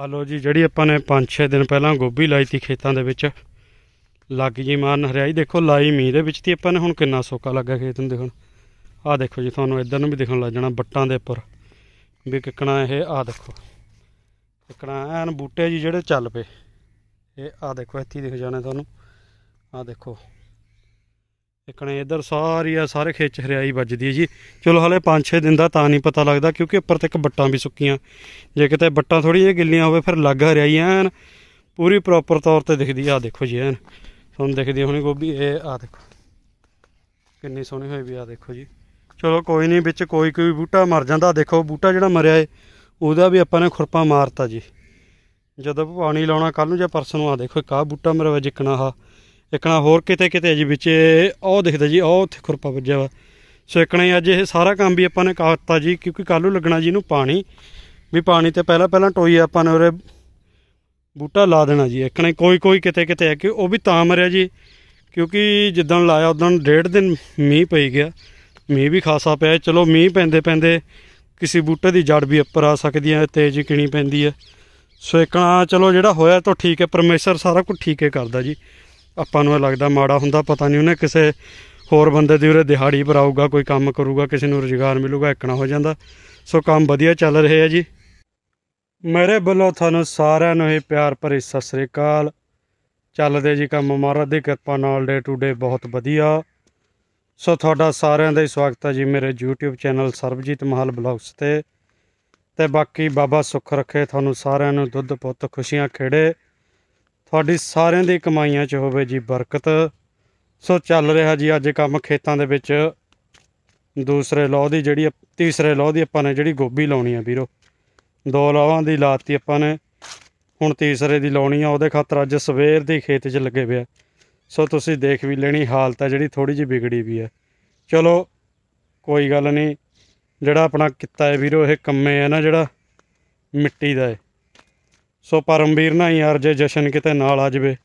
ਆ ਲੋ ਜੀ ਜਿਹੜੀ ਆਪਾਂ ਨੇ 5-6 ਦਿਨ ਪਹਿਲਾਂ ਗੋਭੀ ਲਾਈ ਤੀ ਖੇਤਾਂ ਦੇ ਵਿੱਚ ਲੱਗ ਜੀ ਮਾਰਨ ਹਰਿਆਈ ਦੇਖੋ ਲਾਈ ਮੀਂਹ ਦੇ ਵਿੱਚ ਤੀ ਆਪਾਂ ਨੇ ਹੁਣ ਕਿੰਨਾ ਸੋਕਾ ਲੱਗਾ ਖੇਤ ਨੂੰ ਦੇਖਣ ਆ ਦੇਖੋ ਜੀ ਤੁਹਾਨੂੰ ਇਧਰ ਨੂੰ ਵੀ ਦਿਖਣ ਲੱਗ ਜਾਣਾ ਬੱਟਾਂ ਦੇ ਉੱਪਰ ਵੀ ਕਿਕਣਾ ਇਹ ਆ ਦੇਖੋ ਕਿਕਣਾ ਐਨ ਬੂਟੇ ਜੀ ਜਿਹੜੇ ਚੱਲ ਪਏ ਇਹ ਆ ਦੇਖੋ ਇੱਥੇ ਦਿਖ ਜਾਣਾ ਤੁਹਾਨੂੰ ਆ ਦੇਖੋ ਦੇਖਣਾ ਇਧਰ ਸਾਰੀ ਆ ਸਾਰੇ ਖੇਚ ਹਰਿਆਈ ਵੱਜਦੀ ਹੈ ਜੀ ਚਲੋ ਹਲੇ 5-6 ਦਿਨ ਦਾ ਤਾਂ ਨਹੀਂ ਪਤਾ ਲੱਗਦਾ ਕਿਉਂਕਿ ਉੱਪਰ ਤੱਕ ਬੱਟਾਂ ਵੀ ਸੁੱਕੀਆਂ ਜੇ ਕਿਤੇ ਬੱਟਾਂ ਥੋੜੀ ਜਿਹੀ ਗਿੱਲੀਆਂ ਹੋਵੇ ਫਿਰ ਲੱਗ ਹਰਿਆਈ ਐਨ ਪੂਰੀ ਪ੍ਰੋਪਰ ਤੌਰ ਤੇ ਦਿਖਦੀ ਆ ਦੇਖੋ ਜੀ ਐਨ ਤੁਹਾਨੂੰ ਦਿਖਦੀ ਹੋਣੀ ਗੋਭੀ ਇਹ ਆ ਦੇਖੋ ਕਿੰਨੀ ਸੋਹਣੀ ਹੋਈ ਵੀ ਆ ਦੇਖੋ ਜੀ ਚਲੋ ਕੋਈ ਨਹੀਂ ਵਿੱਚ ਕੋਈ ਕੋਈ ਬੂਟਾ ਮਰ ਜਾਂਦਾ ਦੇਖੋ ਬੂਟਾ ਜਿਹੜਾ ਮਰਿਆ ਏ ਉਹਦਾ ਵੀ ਆਪਾਂ ਨੇ ਖੁਰਪਾ ਮਾਰਤਾ ਜੀ ਜਦੋਂ ਪਾਣੀ ਲਾਉਣਾ ਕੱਲ ਨੂੰ ਜਾਂ ਪਰਸ ਨੂੰ ਆ ਦੇਖੋ ਇੱਕ ਆ ਬੂਟਾ ਮਰਿਆ ਜਿੱਕਣਾ ਆ ਇੱਕਣਾ ਹੋਰ ਕਿਤੇ ਕਿਤੇ ਜੀ ਵਿੱਚ ਉਹ ਦਿਖਦਾ ਜੀ ਉਹ ਉੱਥੇ ਖੁਰਪਾ ਵੱਜਿਆ ਵਾ ਸੋ ਇਕਣਾ ਹੀ ਅੱਜ ਇਹ ਸਾਰਾ ਕੰਮ ਵੀ ਆਪਾਂ ਨੇ ਕਰਤਾ ਜੀ ਕਿਉਂਕਿ ਕੱਲ ਨੂੰ ਲੱਗਣਾ ਜੀ ਇਹਨੂੰ ਪਾਣੀ ਵੀ ਪਾਣੀ ਤੇ ਪਹਿਲਾਂ ਪਹਿਲਾਂ ਟੋਈ ਆਪਾਂ ਨੇ ਉਹਰੇ ਬੂਟਾ ਲਾ ਦੇਣਾ ਜੀ ਇੱਕਣੇ ਕੋਈ ਕੋਈ ਕਿਤੇ ਕਿਤੇ ਹੈ ਕਿ ਉਹ ਵੀ ਤਾਂ ਮਰਿਆ ਜੀ ਕਿਉਂਕਿ ਜਿੱਦਾਂ ਲਾਇਆ ਉਦੋਂ ਡੇਢ ਦਿਨ ਮੀਂਹ ਪਈ ਗਿਆ ਮੀਂਹ ਵੀ ਖਾਸਾ ਪਿਆ ਚਲੋ ਮੀਂਹ ਪੈਂਦੇ ਪੈਂਦੇ ਕਿਸੇ ਬੂਟੇ ਦੀ ਜੜ ਵੀ ਉੱਪਰ ਆ ਸਕਦੀ ਹੈ ਤੇਜ਼ ਕਿਣੀ ਪੈਂਦੀ ਹੈ ਸੋ ਇੱਕਣਾ ਚਲੋ ਜਿਹੜਾ ਹੋਇਆ ਤਾਂ ਠੀਕ ਹੈ ਪਰਮੇਸ਼ਰ ਸਾਰਾ ਕੁਝ ਠੀਕੇ ਕਰਦਾ ਜੀ ਆਪਾਂ ਨੂੰ ਇਹ ਲੱਗਦਾ ਮਾੜਾ ਹੁੰਦਾ ਪਤਾ ਨਹੀਂ ਉਹਨੇ ਕਿਸੇ ਹੋਰ ਬੰਦੇ ਦੀ ਉਰੇ ਦਿਹਾੜੀ ਪਰ ਆਊਗਾ ਕੋਈ ਕੰਮ ਕਰੂਗਾ ਕਿਸੇ ਨੂੰ ਰੋਜ਼ਗਾਰ ਮਿਲੂਗਾ ਇਕਣਾ ਹੋ ਜਾਂਦਾ ਸੋ ਕੰਮ ਵਧੀਆ ਚੱਲ ਰਿਹਾ ਹੈ ਜੀ ਮੇਰੇ ਵੱਲੋਂ ਤੁਹਾਨੂੰ ਸਾਰਿਆਂ ਨੂੰ ਹੀ ਪਿਆਰ ਭਰੀ ਸਤਿ ਸ੍ਰੀ ਅਕਾਲ ਚੱਲਦੇ ਜੀ ਕੰਮ ਮਹਾਰਾਜ ਦੀ ਕਿਰਪਾ ਨਾਲ ਡੇ ਟੂ ਡੇ ਬਹੁਤ ਵਧੀਆ ਸੋ ਤੁਹਾਡਾ ਸਾਰਿਆਂ ਦਾ ਹੀ ਸਵਾਗਤ ਹੈ ਜੀ ਮੇਰੇ YouTube channel Sarabjit Mahal blogs ਤੇ ਤੇ ਬਾਕੀ ਬਾਬਾ ਸੁੱਖ ਰੱਖੇ ਤੁਹਾਨੂੰ ਸਾਰਿਆਂ ਨੂੰ ਦੁੱਧ ਪੁੱਤ ਖੁਸ਼ੀਆਂ ਖੇੜੇ ਤੁਹਾਡੀ ਸਾਰਿਆਂ ਦੀ ਕਮਾਈਆਂ 'ਚ ਹੋਵੇ ਜੀ ਬਰਕਤ ਸੋ ਚੱਲ ਰਿਹਾ ਜੀ ਅੱਜ ਕੰਮ ਖੇਤਾਂ ਦੇ ਵਿੱਚ ਦੂਸਰੇ ਲੋਹ ਦੀ ਜਿਹੜੀ ਤੀਸਰੇ ਲੋਹ ਦੀ ਆਪਾਂ ਨੇ ਜਿਹੜੀ ਗੋਭੀ ਲਾਉਣੀ ਆ ਵੀਰੋ ਦੋ ਲੋਹਾਂ ਦੀ ਲਾਤੀ ਆਪਾਂ ਨੇ ਹੁਣ ਤੀਸਰੇ ਦੀ ਲਾਉਣੀ ਆ ਉਹਦੇ ਖਾਤਰ ਅੱਜ ਸਵੇਰ ਦੀ ਖੇਤ 'ਚ ਲੱਗੇ ਪਿਆ ਸੋ ਤੁਸੀਂ ਦੇਖ ਵੀ ਲੈਣੀ ਹਾਲਤ ਆ ਜਿਹੜੀ ਥੋੜੀ ਜਿਹੀ ਵਿਗੜੀ ਵੀ ਆ ਚਲੋ ਕੋਈ ਗੱਲ ਨਹੀਂ ਜਿਹੜਾ ਆਪਣਾ ਕਿੱਤਾ ਹੈ ਵੀਰੋ ਇਹ ਕੰਮੇ ਆ ਨਾ ਜਿਹੜਾ ਮਿੱਟੀ ਦਾ ਹੈ ਸੋ ਪਰਮਵੀਰ ਨਾ ਯਾਰ ਜੇ ਜਸ਼ਨ ਕਿਤੇ ਨਾਲ ਆ ਜਵੇ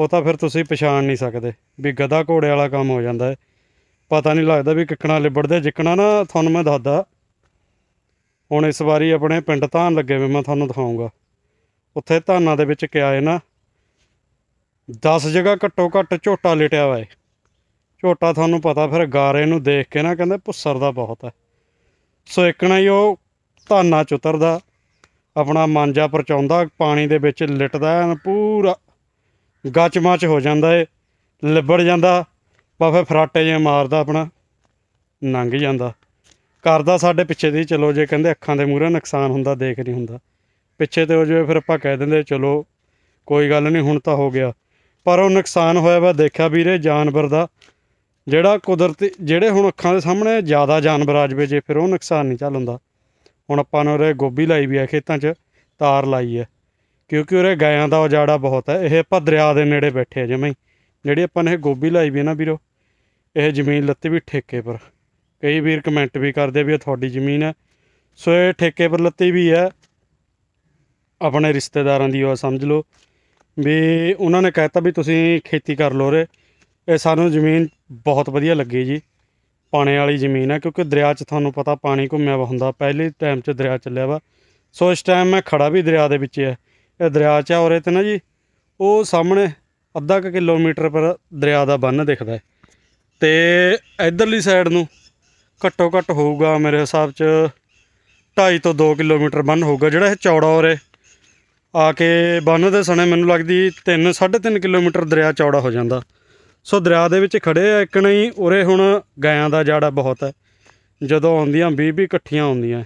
ਉਹ ਤਾਂ ਫਿਰ ਤੁਸੀਂ ਪਛਾਣ ਨਹੀਂ ਸਕਦੇ ਵੀ ਗਦਾ ਘੋੜੇ ਵਾਲਾ ਕੰਮ ਹੋ ਜਾਂਦਾ ਹੈ ਪਤਾ ਨਹੀਂ ਲੱਗਦਾ ਵੀ ਕਿੱਕਣਾ ਲਿਬੜਦੇ ਜਿੱਕਣਾ ਨਾ ਤੁਹਾਨੂੰ ਮੈਂ ਦੱਸਦਾ ਹੁਣ ਇਸ ਵਾਰੀ ਆਪਣੇ ਪਿੰਡ ਧਾਨ ਲੱਗੇ ਵੇ ਮੈਂ ਤੁਹਾਨੂੰ ਦਿਖਾਉਂਗਾ ਉੱਥੇ ਧਾਨਾਂ ਦੇ ਵਿੱਚ ਕਿਹਾ ਹੈ ਨਾ 10 ਜਗ੍ਹਾ ਘੱਟੋ ਘੱਟ ਝੋਟਾ ਲਟਿਆ ਹੋਇਆ ਹੈ ਝੋਟਾ ਤੁਹਾਨੂੰ ਪਤਾ ਫਿਰ ਗਾਰੇ ਨੂੰ ਦੇਖ ਕੇ ਨਾ ਕਹਿੰਦੇ ਪੁੱਸਰ ਦਾ ਬਹੁਤ ਹੈ ਸੋ ਇੱਕਣਾ ਹੀ ਉਹ ਧਾਨਾਂ ਚ ਉਤਰਦਾ ਆਪਣਾ ਮਾਂਜਾ ਪਰਚਾਉਂਦਾ ਪਾਣੀ ਦੇ ਵਿੱਚ ਲਿਟਦਾ ਪੂਰਾ ਗੱਚਮਾਚ ਹੋ ਜਾਂਦਾ ਏ ਲਿਬੜ ਜਾਂਦਾ ਫੇ ਫਰਾਟੇ ਜੇ ਮਾਰਦਾ ਆਪਣਾ ਨੰਗ ਜਾਂਦਾ ਕਰਦਾ ਸਾਡੇ ਪਿੱਛੇ ਦੀ ਚਲੋ ਜੇ ਕਹਿੰਦੇ ਅੱਖਾਂ ਦੇ ਮੂਹਰੇ ਨੁਕਸਾਨ ਹੁੰਦਾ ਦੇਖ ਨਹੀਂ ਹੁੰਦਾ ਪਿੱਛੇ ਤੇ ਹੋ ਜਾਵੇ ਫਿਰ ਆਪਾਂ ਕਹਿ ਦਿੰਦੇ ਚਲੋ ਕੋਈ ਗੱਲ ਨਹੀਂ ਹੁਣ ਤਾਂ ਹੋ ਗਿਆ ਪਰ ਉਹ ਨੁਕਸਾਨ ਹੋਇਆ ਵਾ ਦੇਖਿਆ ਵੀਰੇ ਜਾਨਵਰ ਦਾ ਜਿਹੜਾ ਕੁਦਰਤੀ ਜਿਹੜੇ ਹੁਣ ਅੱਖਾਂ ਦੇ ਸਾਹਮਣੇ ਜ਼ਿਆਦਾ ਜਾਨਵਰ ਆ ਜਵੇ ਜੇ ਫਿਰ ਉਹ ਨੁਕਸਾਨ ਨਹੀਂ ਚੱਲ ਹੁੰਦਾ ਹੁਣ ਆਪਾਂ ਨੇ ਉਰੇ ਗੋਭੀ ਲਾਈ ਵੀ ਆ ਖੇਤਾਂ 'ਚ ਤਾਰ ਲਾਈ ਹੈ ਕਿਉਂਕਿ ਉਹਰੇ ਗਾਇਆਂ ਦਾ ਉਜਾੜਾ ਬਹੁਤ ਹੈ ਇਹ ਆਪਾਂ ਦਰਿਆ ਦੇ ਨੇੜੇ ਬੈਠੇ ਆ ਜਮਾਂ ਜਿਹੜੀ ਆਪਾਂ ਨੇ ਇਹ ਗੋਭੀ ਲਾਈ ਵੀ ਨਾ ਵੀਰੋ ਇਹ ਜ਼ਮੀਨ ਲੱਤੀ ਵੀ ਠੇਕੇ ਪਰ ਕਈ ਵੀਰ ਕਮੈਂਟ ਵੀ ਕਰਦੇ ਵੀ ਇਹ ਤੁਹਾਡੀ ਜ਼ਮੀਨ ਹੈ ਸੋ ਇਹ ਠੇਕੇ ਪਰ ਲੱਤੀ ਵੀ ਹੈ ਆਪਣੇ ਰਿਸ਼ਤੇਦਾਰਾਂ ਦੀ ਉਹ ਸਮਝ ਲਓ ਵੀ ਉਹਨਾਂ ਨੇ ਕਹਿਤਾ ਵੀ ਤੁਸੀਂ ਖੇਤੀ ਕਰ ਲੋ ਰੇ ਇਹ ਸਾਨੂੰ ਜ਼ਮੀਨ ਬਹੁਤ ਵਧੀਆ ਲੱਗੀ ਜੀ ਪਾਣੇ ਵਾਲੀ ਜ਼ਮੀਨ ਹੈ ਕਿਉਂਕਿ ਦਰਿਆ 'ਚ ਤੁਹਾਨੂੰ ਪਤਾ ਪਾਣੀ ਘੁੰਮਿਆ ਵਾ ਹੁੰਦਾ ਪਹਿਲੇ ਟਾਈਮ 'ਚ ਦਰਿਆ ਚੱਲਿਆ ਵਾ ਸੋ ਇਸ ਟਾਈਮ ਮੈਂ ਖੜਾ ਵੀ ਦਰਿਆ ਦੇ ਵਿੱਚ ਹੈ ਇਹ ਦਰਿਆ 'ਚ ਆ ਔਰ ਤੇ ਨਾ ਜੀ ਉਹ ਸਾਹਮਣੇ ਅੱਧਾ ਕਿ ਕਿਲੋਮੀਟਰ ਪਰ ਦਰਿਆ ਦਾ ਬੰਨ ਦਿਖਦਾ ਤੇ ਇਧਰਲੀ ਸਾਈਡ ਨੂੰ ਘੱਟੋ ਘੱਟ ਹੋਊਗਾ ਮੇਰੇ ਹਿਸਾਬ 'ਚ 2.5 ਤੋਂ 2 ਕਿਲੋਮੀਟਰ ਬੰਨ ਹੋਊਗਾ ਜਿਹੜਾ ਇਹ ਚੌੜਾ ਔਰ ਆ ਕੇ ਬੰਨ ਦੇ ਸਣੇ ਮੈਨੂੰ ਲੱਗਦੀ 3 3.5 ਕਿਲੋਮੀਟਰ ਦਰਿਆ ਚੌੜਾ ਹੋ ਜਾਂਦਾ ਸੋ ਦਰਿਆ ਦੇ ਵਿੱਚ ਖੜੇ ਆ ਇੱਕ ਨਹੀਂ ਉਰੇ ਹੁਣ ਗਾਇਆਂ ਦਾ ਜਾੜਾ ਬਹੁਤ ਹੈ ਜਦੋਂ ਆਉਂਦੀਆਂ 20 20 ਇਕੱਠੀਆਂ ਆਉਂਦੀਆਂ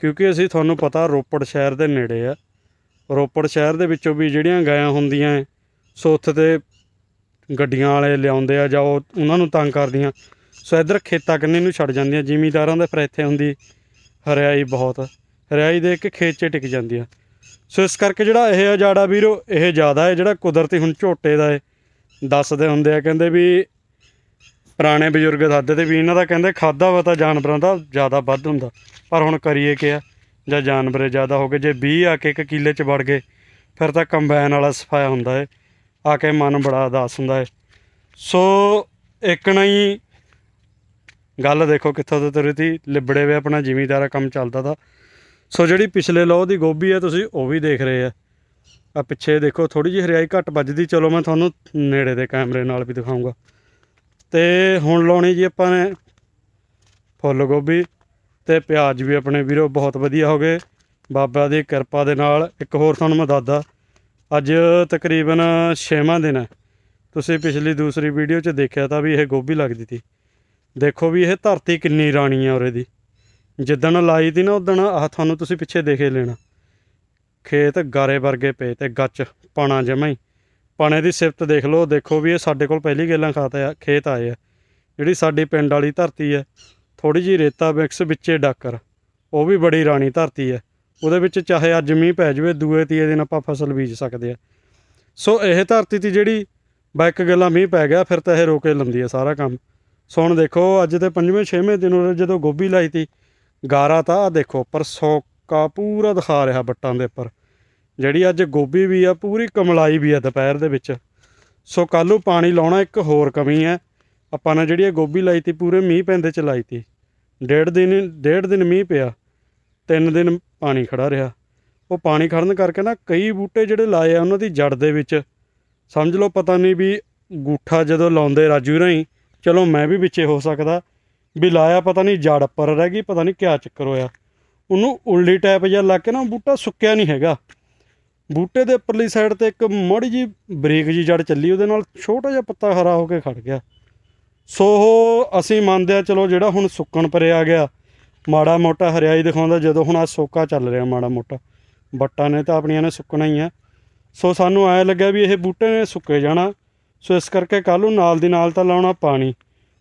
ਕਿਉਂਕਿ ਅਸੀਂ ਤੁਹਾਨੂੰ ਪਤਾ ਰੋਪੜ ਸ਼ਹਿਰ ਦੇ ਨੇੜੇ ਆ ਰੋਪੜ ਸ਼ਹਿਰ ਦੇ ਵਿੱਚੋਂ ਵੀ ਜਿਹੜੀਆਂ ਗਾਇਆਂ ਹੁੰਦੀਆਂ ਸੋ ਉੱਥੇ ਤੇ ਗੱਡੀਆਂ ਵਾਲੇ ਲਿਆਉਂਦੇ ਆ ਜਾਂ ਉਹ ਉਹਨਾਂ ਨੂੰ ਤੰਗ ਕਰਦੀਆਂ ਸੋ ਇਧਰ ਖੇਤਾਂ ਕੰਨੇ ਨੂੰ ਛੱਡ ਜਾਂਦੀਆਂ ਜ਼ਿਮੀਂਦਾਰਾਂ ਦੇ ਫਿਰ ਇੱਥੇ ਹੁੰਦੀ ਹਰਿਆਈ ਬਹੁਤ ਹਰਿਆਈ ਦੇਖ ਕੇ ਖੇਤ 'ਚ ਟਿਕ ਜਾਂਦੀਆਂ ਸੋ ਇਸ ਕਰਕੇ ਜਿਹੜਾ ਇਹ ਜਾੜਾ ਵੀਰੋ ਇਹ ਜ਼ਿਆਦਾ ਹੈ ਜਿਹੜਾ ਕੁਦਰਤੀ ਹੁਣ ਝੋਟੇ ਦਾ ਹੈ ਦੱਸਦੇ ਹੁੰਦੇ ਆ ਕਹਿੰਦੇ ਵੀ ਪੁਰਾਣੇ ਬਜ਼ੁਰਗ ਦੱਸਦੇ ਤੇ ਵੀ ਇਹਨਾਂ ਦਾ ਕਹਿੰਦੇ ਖਾਦਾ ਵਾ ਤਾਂ ਜਾਨਵਰਾਂ ਦਾ ਜ਼ਿਆਦਾ ਵੱਧ ਹੁੰਦਾ ਪਰ ਹੁਣ ਕਰੀਏ ਕੀ ਆ ਜਾਂ ਜਾਨਵਰੇ ਜ਼ਿਆਦਾ ਹੋ ਗਏ ਜੇ 20 ਆ ਕੇ ਇੱਕ ਕਿੱਲੇ 'ਚ ਵੜ ਗਏ ਫਿਰ ਤਾਂ ਕੰਬਾਈਨ ਵਾਲਾ ਸਫਾਇਆ ਹੁੰਦਾ ਏ ਆ ਕੇ ਮਨ ਬੜਾ ਉਦਾਸ ਹੁੰਦਾ ਏ ਸੋ ਇੱਕ ਨਹੀਂ ਹੀ ਗੱਲ ਦੇਖੋ ਕਿੱਥੋਂ ਤੋਂ ਤੁਰੀ ਸੀ ਲਿਬੜੇ ਵੇ ਆਪਣਾ ਜ਼ਿਮੀਦਾਰਾ ਕੰਮ ਚੱਲਦਾ ਦਾ ਸੋ ਜਿਹੜੀ ਪਿਛਲੇ ਲੋਹ ਦੀ ਗੋਭੀ ਹੈ ਤੁਸੀਂ ਉਹ ਵੀ ਦੇਖ ਰਹੇ ਆ ਆ ਪਿੱਛੇ ਦੇਖੋ ਥੋੜੀ ਜਿਹੀ ਹਰਿਆਈ ਘੱਟ ਵੱਜਦੀ ਚਲੋ ਮੈਂ ਤੁਹਾਨੂੰ ਨੇੜੇ ਦੇ ਕੈਮਰੇ ਨਾਲ ਵੀ ਦਿਖਾਉਂਗਾ ਤੇ ਹੁਣ ਲਾਉਣੀ ਜੀ ਆਪਾਂ ਨੇ ਫੁੱਲ ਗੋਭੀ ਤੇ ਪਿਆਜ਼ ਵੀ ਆਪਣੇ ਵੀਰੋ ਬਹੁਤ ਵਧੀਆ ਹੋ ਗਏ ਬਾਬਾ ਦੀ ਕਿਰਪਾ ਦੇ ਨਾਲ ਇੱਕ ਹੋਰ ਤੁਹਾਨੂੰ ਮੈਂ ਦੱਸਦਾ ਅੱਜ ਤਕਰੀਬਨ 6ਵਾਂ ਦਿਨ ਹੈ ਤੁਸੀਂ ਪਿਛਲੀ ਦੂਸਰੀ ਵੀਡੀਓ 'ਚ ਦੇਖਿਆ ਤਾਂ ਵੀ ਇਹ ਗੋਭੀ ਲੱਗਦੀ ਸੀ ਦੇਖੋ ਵੀ ਇਹ ਧਰਤੀ ਕਿੰਨੀ ਰਾਣੀ ਹੈ ਔਰੇ ਦੀ ਜਿੱਦਣ ਲਾਈ ਦੀ ਨਾ ਉਦਣ ਆਹ ਤੁਹਾਨੂੰ ਤੁਸੀਂ ਪਿੱਛੇ ਦੇਖੇ ਲੈਣਾ ਖੇਤ ਗਾਰੇ ਵਰਗੇ ਪਏ ਤੇ ਗੱਚ ਪਾਣਾ ਜਮਾ ਹੀ ਪਾਣੇ ਦੀ ਸਿਫਤ ਦੇਖ ਲਓ ਦੇਖੋ ਵੀ ਇਹ ਸਾਡੇ ਕੋਲ ਪਹਿਲੀ ਗੇਲਾਂ ਖਾਤਾ ਆ ਖੇਤ ਆਏ ਆ ਜਿਹੜੀ ਸਾਡੀ ਪਿੰਡ ਵਾਲੀ ਧਰਤੀ ਹੈ ਥੋੜੀ ਜੀ ਰੇਤਾ ਮਿਕਸ ਵਿੱਚੇ ਡਾਕਰ ਉਹ ਵੀ ਬੜੀ ਰਾਣੀ ਧਰਤੀ ਹੈ ਉਹਦੇ ਵਿੱਚ ਚਾਹੇ ਅੱਜ ਮੀਂਹ ਪੈ ਜਾਵੇ ਦੂਏ ਤੀਏ ਦਿਨ ਆਪਾਂ ਫਸਲ ਬੀਜ ਸਕਦੇ ਆ ਸੋ ਇਹ ਧਰਤੀ ਤੇ ਜਿਹੜੀ ਇੱਕ ਗੱਲਾਂ ਮੀਂਹ ਪੈ ਗਿਆ ਫਿਰ ਤਾਂ ਇਹ ਰੋਕੇ ਲੰਦੀ ਹੈ ਸਾਰਾ ਕੰਮ ਸੁਣ ਦੇਖੋ ਅੱਜ ਤੇ 5ਵੇਂ 6ਵੇਂ ਦਿਨ ਉਹ ਜਦੋਂ ਗੋਭੀ ਲਾਈ ਤੀ ਗਾਰਾ ਤਾਂ ਦੇਖੋ ਪਰ ਸੋ ਕਾ ਪੂਰਾ ਦਿਖਾ ਰਿਹਾ ਬੱਟਾਂ ਦੇ ਉੱਪਰ ਜਿਹੜੀ ਅੱਜ ਗੋਭੀ ਵੀ ਆ ਪੂਰੀ ਕਮਲਾਈ ਵੀ ਆ ਦੁਪਹਿਰ ਦੇ ਵਿੱਚ ਸੋ ਕੱਲ ਨੂੰ ਪਾਣੀ ਲਾਉਣਾ ਇੱਕ ਹੋਰ ਕਮੀ ਹੈ ਆਪਾਂ ਨੇ ਜਿਹੜੀ ਇਹ ਗੋਭੀ ਲਾਈ ਤੀ ਪੂਰੇ ਮੀਂਹ ਪੈਂਦੇ ਚ ਲਾਈ ਤੀ ਡੇਢ ਦਿਨ ਡੇਢ ਦਿਨ ਮੀਂਹ ਪਿਆ ਤਿੰਨ ਦਿਨ ਪਾਣੀ ਖੜਾ ਰਿਹਾ ਉਹ ਪਾਣੀ ਖੜਨ ਕਰਕੇ ਨਾ ਕਈ ਬੂਟੇ ਜਿਹੜੇ ਲਾਏ ਆ ਉਹਨਾਂ ਦੀ ਜੜ ਦੇ ਵਿੱਚ ਸਮਝ ਲਓ ਪਤਾ ਨਹੀਂ ਵੀ ਗੂਠਾ ਜਦੋਂ ਲਾਉਂਦੇ ਰਾਜੂ ਰਹੀ ਚਲੋ ਮੈਂ ਵੀ ਵਿੱਚੇ ਹੋ ਸਕਦਾ ਵੀ ਲਾਇਆ ਪਤਾ ਨਹੀਂ ਜੜ ਉੱਪਰ ਰਹਿ ਗਈ ਪਤਾ ਨਹੀਂ ਕਿਆ ਚੱਕਰ ਹੋਇਆ ਉਹਨੂੰ ਉਲਟੀ ਟਾਈਪ ਜਾਂ ਲੱਗ ਕੇ ਨਾ ਬੂਟਾ ਸੁੱਕਿਆ ਨਹੀਂ ਹੈਗਾ ਬੂਟੇ ਦੇ ਉੱਪਰਲੀ ਸਾਈਡ ਤੇ ਇੱਕ ਮੜੀ ਜੀ ਬ੍ਰੇਕ ਜੀ ਜੜ ਚੱਲੀ ਉਹਦੇ ਨਾਲ ਛੋਟਾ ਜਿਹਾ ਪੱਤਾ ਹਰਾ ਹੋ ਕੇ ਖੜ ਗਿਆ ਸੋ ਅਸੀਂ ਮੰਨਦੇ ਆ ਚਲੋ ਜਿਹੜਾ ਹੁਣ ਸੁੱਕਣ ਪਰਿਆ ਗਿਆ ਮਾੜਾ ਮੋਟਾ ਹਰਿਆਈ ਦਿਖਾਉਂਦਾ ਜਦੋਂ ਹੁਣ ਆ ਸੋਕਾ ਚੱਲ ਰਿਹਾ ਮਾੜਾ ਮੋਟਾ ਬੱਟਾ ਨੇ ਤਾਂ ਆਪਣੀਆਂ ਨੇ ਸੁੱਕਣਾ ਹੀ ਆ ਸੋ ਸਾਨੂੰ ਐ ਲੱਗਿਆ ਵੀ ਇਹ ਬੂਟੇ ਨੇ ਸੁੱਕੇ ਜਾਣਾ ਸੋ ਇਸ ਕਰਕੇ ਕੱਲ ਨੂੰ ਨਾਲ ਦੀ ਨਾਲ ਤਾਂ ਲਾਉਣਾ ਪਾਣੀ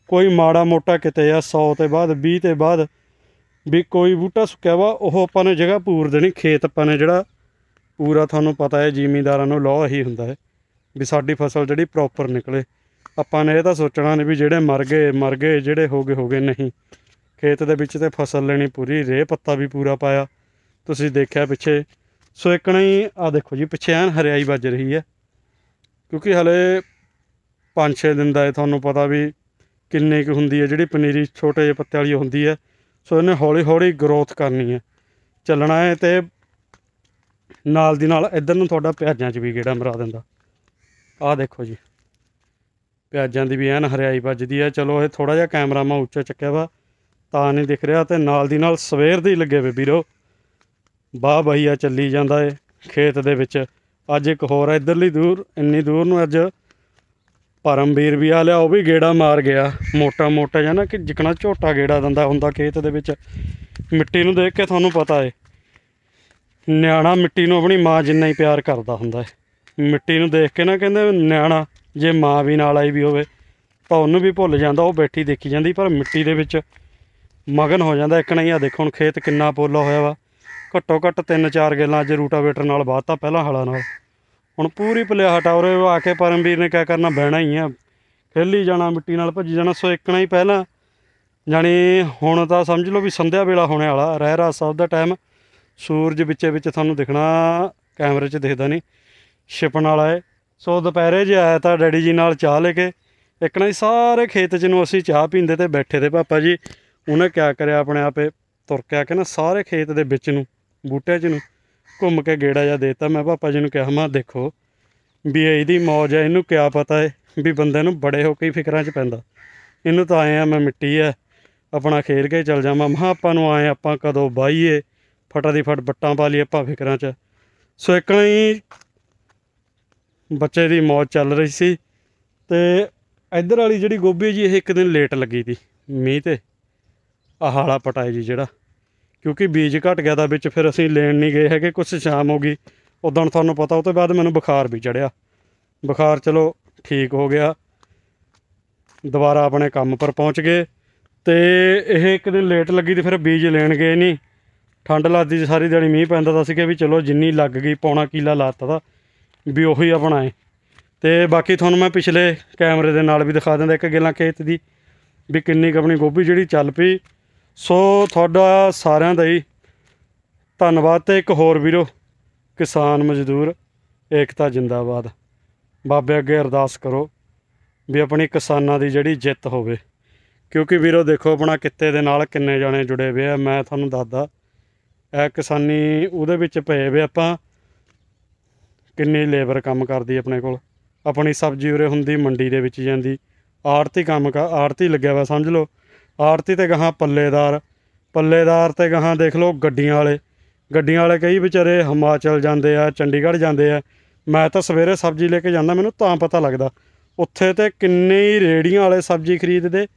ਕੋਈ ਮਾੜਾ ਮੋਟਾ ਕਿਤੇ ਆ 100 ਤੇ ਬਾਅਦ 20 ਤੇ ਬਾਅਦ ਵੀ ਕੋਈ ਬੂਟਾ ਸੁੱਕਿਆ ਵਾ ਉਹ ਆਪਾਂ ਨੇ ਜਗ੍ਹਾ ਪੂਰ ਦੇਣੀ ਖੇਤ ਆਪਾਂ ਨੇ ਜਿਹੜਾ ਪੂਰਾ ਤੁਹਾਨੂੰ ਪਤਾ ਹੈ ਜ਼ਿਮੀਂਦਾਰਾਂ ਨੂੰ ਲਾਅ ਹੀ ਹੁੰਦਾ ਹੈ ਵੀ ਸਾਡੀ ਫਸਲ ਜਿਹੜੀ ਪ੍ਰੋਪਰ ਨਿਕਲੇ ਆਪਾਂ ਨੇ ਇਹ ਤਾਂ ਸੋਚਣਾ ਨਹੀਂ ਵੀ ਜਿਹੜੇ ਮਰ ਗਏ ਮਰ ਗਏ ਜਿਹੜੇ ਹੋ ਗਏ ਹੋ ਗਏ ਨਹੀਂ ਖੇਤ ਦੇ ਵਿੱਚ ਤੇ ਫਸਲ ਲੈਣੀ ਪੂਰੀ ਰੇ ਪੱਤਾ ਵੀ ਪੂਰਾ ਪਾਇਆ ਤੁਸੀਂ ਦੇਖਿਆ ਪਿੱਛੇ ਸੋ ਇਕਣਾ ਹੀ ਆ ਦੇਖੋ ਜੀ ਪਿੱਛੇ ਐਨ ਹਰਿਆਈ ਵੱਜ ਰਹੀ ਹੈ ਕਿਉਂਕਿ ਹਲੇ 5-6 ਦਿਨ ਦਾ ਹੈ ਤੁਹਾਨੂੰ ਪਤਾ ਵੀ ਕਿੰਨੇ ਕੁ ਹੁੰਦੀ ਹੈ ਜਿਹੜੀ ਪਨੀਰੀ ਛੋਟੇ ਜਿਹੇ ਪੱਤੇ ਵਾਲੀ ਹੁੰਦੀ ਹੈ ਸੋ ਇਹਨੇ ਹੌਲੀ ਹੌਲੀ ਗਰੋਥ ਕਰਨੀ ਹੈ ਚੱਲਣਾ ਹੈ ਤੇ ਨਾਲ ਦੀ ਨਾਲ ਇਧਰ ਨੂੰ ਤੁਹਾਡਾ ਪਿਆਜ਼ਾਂ 'ਚ ਵੀ ਗੇੜਾ ਮਰਾ ਦਿੰਦਾ ਆਹ ਦੇਖੋ ਜੀ ਪਿਆਜ਼ਾਂ ਦੀ ਵੀ ਐਨ ਹਰਿਆਈ ਵੱਜਦੀ ਹੈ ਚਲੋ ਇਹ ਥੋੜਾ ਜਿਹਾ ਕੈਮਰਾ ਮੈਂ ਉੱਚਾ ਚੱਕਿਆ ਵਾ ਤਾਂ ਨਹੀਂ ਦਿਖ ਰਿਹਾ ਤੇ ਨਾਲ ਦੀ ਨਾਲ ਸਵੇਰ ਦੀ ਲੱਗੇ ਵੇ ਵੀਰੋ ਬਾਹ ਬਹੀਆ ਚੱਲੀ ਜਾਂਦਾ ਏ ਖੇਤ ਦੇ ਵਿੱਚ ਅੱਜ ਇੱਕ ਹੋਰ ਇਧਰਲੀ ਦੂਰ ਇੰਨੀ ਦੂਰ ਨੂੰ ਅੱਜ ਪਰਮਵੀਰ ਵੀ ਆ ਲਿਆ ਉਹ ਵੀ ਗੇੜਾ ਮਾਰ ਗਿਆ ਮੋਟਾ ਮੋਟਾ ਜਨਾ ਕਿ ਜਿਕਣਾ ਝੋਟਾ ਗੇੜਾ ਦਿੰਦਾ ਹੁੰਦਾ ਖੇਤ ਦੇ ਵਿੱਚ ਮਿੱਟੀ ਨੂੰ ਦੇਖ ਕੇ ਤੁਹਾਨੂੰ ਪਤਾ ਏ ਨਿਆਣਾ ਮਿੱਟੀ ਨੂੰ ਆਪਣੀ ਮਾਂ ਜਿੰਨਾ ਹੀ ਪਿਆਰ ਕਰਦਾ ਹੁੰਦਾ ਹੈ ਮਿੱਟੀ ਨੂੰ ਦੇਖ ਕੇ ਨਾ ਕਹਿੰਦੇ ਨਿਆਣਾ ਜੇ ਮਾਂ ਵੀ ਨਾਲ ਆਈ ਵੀ ਹੋਵੇ ਤਾਂ ਉਹਨੂੰ ਵੀ ਭੁੱਲ ਜਾਂਦਾ ਉਹ ਬੈਠੀ ਦੇਖੀ ਜਾਂਦੀ ਪਰ ਮਿੱਟੀ ਦੇ ਵਿੱਚ ਮਗਨ ਹੋ ਜਾਂਦਾ ਇੱਕ ਨਹੀਂ ਆ ਦੇਖੋ ਹੁਣ ਖੇਤ ਕਿੰਨਾ ਪੋਲਾ ਹੋਇਆ ਵਾ ਘੱਟੋ ਘੱਟ 3-4 ਗੱਲਾਂ ਅੱਜ ਰੂਟਾਵੇਟਰ ਨਾਲ ਤਾਂ ਪਹਿਲਾਂ ਹਲਾ ਨਾਲ ਹੁਣ ਪੂਰੀ ਪਲੇਹਾ ਟਾਵਰੇ ਆ ਕੇ ਪਰਮਵੀਰ ਨੇ ਕਿਆ ਕਰਨਾ ਬਹਿਣਾ ਹੀ ਆ ਖੇਲੀ ਜਾਣਾ ਮਿੱਟੀ ਨਾਲ ਭੱਜੀ ਜਾਣਾ ਸੋ ਇੱਕਣਾ ਹੀ ਪਹਿਲਾਂ ਜਾਨੀ ਹੁਣ ਤਾਂ ਸਮਝ ਲਓ ਵੀ ਸੰਧਿਆ ਵੇਲਾ ਹੋਣੇ ਵਾਲਾ ਰਹਿ ਸਾਹਿਬ ਦਾ ਟਾਈਮ ਸੂਰਜ ਵਿੱਚੇ ਵਿੱਚ ਤੁਹਾਨੂੰ ਦਿਖਣਾ ਕੈਮਰੇ 'ਚ ਦਿਖਦਾ ਨਹੀਂ ਛਿਪਣ ਵਾਲਾ ਹੈ ਸੋ ਦੁਪਹਿਰੇ ਜੇ ਆਇਆ ਤਾਂ ਡੈਡੀ ਜੀ ਨਾਲ ਚਾਹ ਲੈ ਕੇ ਇੱਕਣਾ ਹੀ ਸਾਰੇ ਖੇਤ 'ਚ ਨੂੰ ਅਸੀਂ ਚਾਹ ਪੀਂਦੇ ਤੇ ਬੈਠੇ ਤੇ ਪਾਪਾ ਜੀ ਉਹਨੇ ਕਿਆ ਕਰਿਆ ਆਪਣੇ ਆਪੇ ਤੁਰ ਕੇ ਆ ਕੇ ਨਾ ਸਾਰੇ ਖੇਤ ਦੇ ਵਿੱਚ ਨੂੰ ਬੂਟੇ 'ਚ ਨੂੰ ਘੁੰਮ ਕੇ ਗੇੜਾ ਜਾਂ ਦੇਤਾ ਮੈਂ ਪਾਪਾ ਜੀ ਨੂੰ ਕਿਹਾ ਮਾ ਦੇਖੋ ਵੀ ਇਹਦੀ ਮੌਜ ਹੈ ਇਹਨੂੰ ਕਿਆ ਪਤਾ ਹੈ ਵੀ ਬੰਦੇ ਨੂੰ ਬੜੇ ਹੋ ਕੇ ਫਿਕਰਾਂ 'ਚ ਪੈਂਦਾ ਇਹਨੂੰ ਤਾਂ ਆਏ ਆ ਮੈਂ ਮਿੱਟੀ ਆ ਆਪਣਾ ਖੇਲ ਕੇ ਚੱਲ ਜਾਵਾਂ ਮਾ ਆਪਾਂ ਨੂੰ ਆਏ ਆਪਾਂ ਕਦੋਂ ਬਾਈਏ ਫਟਾ ਦੀ ਫਟ ਬੱਟਾਂ ਪਾ ਲਈ ਆਪਾਂ ਫਿਕਰਾਂ 'ਚ ਸੋ ਇੱਕ ਨਹੀਂ ਬੱਚੇ ਦੀ ਮੌਜ ਚੱਲ ਰਹੀ ਸੀ ਤੇ ਇੱਧਰ ਵਾਲੀ ਜਿਹੜੀ ਗੋਭੀ ਜੀ ਇਹ ਇੱਕ ਦਿਨ ਲੇਟ ਲੱਗੀ ਸੀ ਮੀਂਹ ਤੇ ਆਹ ਹਾਲਾ ਪਟਾਈ ਜੀ ਜਿਹੜਾ ਕਿਉਂਕਿ ਬੀਜ ਘਟ ਗਿਆ ਦਾ ਵਿੱਚ ਫਿਰ ਅਸੀਂ ਲੈਣ ਨਹੀਂ ਗਏ ਹੈਗੇ ਕੁਝ ਸ਼ਾਮ ਹੋ ਗਈ ਉਦੋਂ ਤੁਹਾਨੂੰ ਪਤਾ ਉਹ ਤੋਂ ਬਾਅਦ ਮੈਨੂੰ ਬੁਖਾਰ ਵੀ ਚੜਿਆ ਬੁਖਾਰ ਚਲੋ ਠੀਕ ਹੋ ਗਿਆ ਦੁਬਾਰਾ ਆਪਣੇ ਕੰਮ ਪਰ ਪਹੁੰਚ ਗਏ ਤੇ ਇਹ ਇੱਕ ਦਿਨ ਲੇਟ ਲੱਗੀ ਤੇ ਫਿਰ ਬੀਜ ਲੈਣ ਗਏ ਨਹੀਂ ਠੰਡ ਲੱਗਦੀ ਸੀ ਸਾਰੀ ਦਿਹਾੜੀ ਮੀਂਹ ਪੈਂਦਾ ਤਾਂ ਸੀ ਕਿ ਵੀ ਚਲੋ ਜਿੰਨੀ ਲੱਗ ਗਈ ਪੌਣਾ ਕੀਲਾ ਲਾਤਾ ਦਾ ਵੀ ਉਹੀ ਆਪਣਾ ਹੈ ਤੇ ਬਾਕੀ ਤੁਹਾਨੂੰ ਮੈਂ ਪਿਛਲੇ ਕੈਮਰੇ ਦੇ ਨਾਲ ਵੀ ਦਿਖਾ ਦਿੰਦਾ ਇੱਕ ਗੱਲਾਂ ਖੇਤ ਦੀ ਵੀ ਕਿੰਨੀ ਆਪਣੀ ਗੋਭੀ ਜਿਹੜੀ ਚੱਲ ਪਈ ਸੋ ਤੁਹਾਡਾ ਸਾਰਿਆਂ ਦਾ ਹੀ ਧੰਨਵਾਦ ਤੇ ਇੱਕ ਹੋਰ ਵੀਰੋ ਕਿਸਾਨ ਮਜ਼ਦੂਰ ਏਕਤਾ ਜਿੰਦਾਬਾਦ ਬਾਬੇ ਅੱਗੇ ਅਰਦਾਸ ਕਰੋ ਵੀ ਆਪਣੀ ਕਿਸਾਨਾਂ ਦੀ ਜਿਹੜੀ ਜਿੱਤ ਹੋਵੇ ਕਿਉਂਕਿ ਵੀਰੋ ਦੇਖੋ ਆਪਣਾ ਕਿੱਤੇ ਦੇ ਨਾਲ ਕਿੰਨੇ ਜਾਣੇ ਜੁੜੇ ਹੋਏ ਆ ਮੈਂ ਤੁਹਾਨੂੰ ਦੱਸਦਾ ਇਹ ਕਿਸਾਨੀ ਉਹਦੇ ਵਿੱਚ ਪਏ ਵੇ ਆਪਾਂ ਕਿੰਨੀ ਲੇਬਰ ਕੰਮ ਕਰਦੀ ਆਪਣੇ ਕੋਲ ਆਪਣੀ ਸਬਜ਼ੀ ਉਰੇ ਹੁੰਦੀ ਮੰਡੀ ਦੇ ਵਿੱਚ ਜਾਂਦੀ ਆੜਤੀ ਕੰਮ ਆੜਤੀ ਲੱਗਿਆ ਵਾ ਸਮਝ ਲਓ ਆੜਤੀ ਤੇ ਗਾਹਾਂ ਪੱਲੇਦਾਰ ਪੱਲੇਦਾਰ ਤੇ ਗਾਹਾਂ ਦੇਖ ਲਓ ਗੱਡੀਆਂ ਵਾਲੇ ਗੱਡੀਆਂ ਵਾਲੇ ਕਈ ਵਿਚਾਰੇ ਹਿਮਾਚਲ ਜਾਂਦੇ ਆ ਚੰਡੀਗੜ੍ਹ ਜਾਂਦੇ ਆ ਮੈਂ ਤਾਂ ਸਵੇਰੇ ਸਬਜ਼ੀ ਲੈ ਕੇ ਜਾਂਦਾ ਮੈਨੂੰ ਤਾਂ ਪਤਾ ਲੱਗਦਾ ਉੱਥੇ ਤੇ ਕਿੰਨੇ ਹੀ ਰੇੜੀਆਂ ਵਾਲੇ ਸਬਜ਼ੀ ਖਰੀਦਦੇ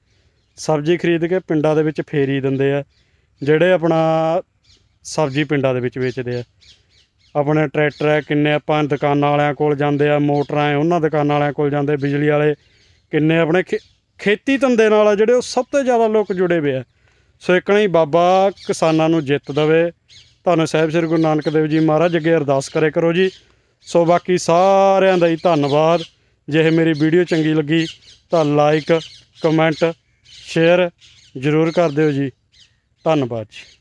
ਸਬਜ਼ੀ ਖਰੀਦ ਕੇ ਪਿੰਡਾਂ ਦੇ ਵਿੱਚ ਫੇਰੀ ਦਿੰਦੇ ਆ ਜਿਹੜੇ ਆਪਣਾ ਸਬਜ਼ੀ ਪਿੰਡਾਂ ਦੇ ਵਿੱਚ ਵੇਚਦੇ ਆ ਆਪਣੇ ਟਰੈਕਟਰ ਹੈ ਕਿੰਨੇ ਆਪਾਂ ਦੁਕਾਨਾਂ ਵਾਲਿਆਂ ਕੋਲ ਜਾਂਦੇ ਆ ਮੋਟਰਾਂ ਹੈ ਉਹਨਾਂ ਦੁਕਾਨਾਂ ਵਾਲਿਆਂ ਕੋਲ ਜਾਂਦੇ ਬਿਜਲੀ ਵਾਲੇ ਕਿੰਨੇ ਆਪਣੇ ਖੇਤੀ ਧੰਦੇ ਨਾਲ ਆ ਜਿਹੜੇ ਉਹ ਸਭ ਤੋਂ ਜ਼ਿਆਦਾ ਲੋਕ ਜੁੜੇ ਹੋਏ ਆ ਸੋ ਇਕਣਾ ਹੀ ਬਾਬਾ ਕਿਸਾਨਾਂ ਨੂੰ ਜਿੱਤ ਦੇਵੇ ਤੁਹਾਨੂੰ ਸਾਹਿਬ ਸ੍ਰੀ ਗੁਰੂ ਨਾਨਕ ਦੇਵ ਜੀ ਮਹਾਰਾਜ ਅੱਗੇ ਅਰਦਾਸ ਕਰੇ ਕਰੋ ਜੀ ਸੋ ਬਾਕੀ ਸਾਰਿਆਂ ਦਾ ਹੀ ਧੰਨਵਾਦ ਜੇ ਇਹ ਮੇਰੀ ਵੀਡੀਓ ਚੰਗੀ ਲੱਗੀ ਤਾਂ ਲਾਈਕ ਕਮੈਂਟ ਸ਼ੇਅਰ ਜ਼ਰੂਰ ਕਰ ਦਿਓ ਜੀ ਧੰਨਵਾਦ ਜੀ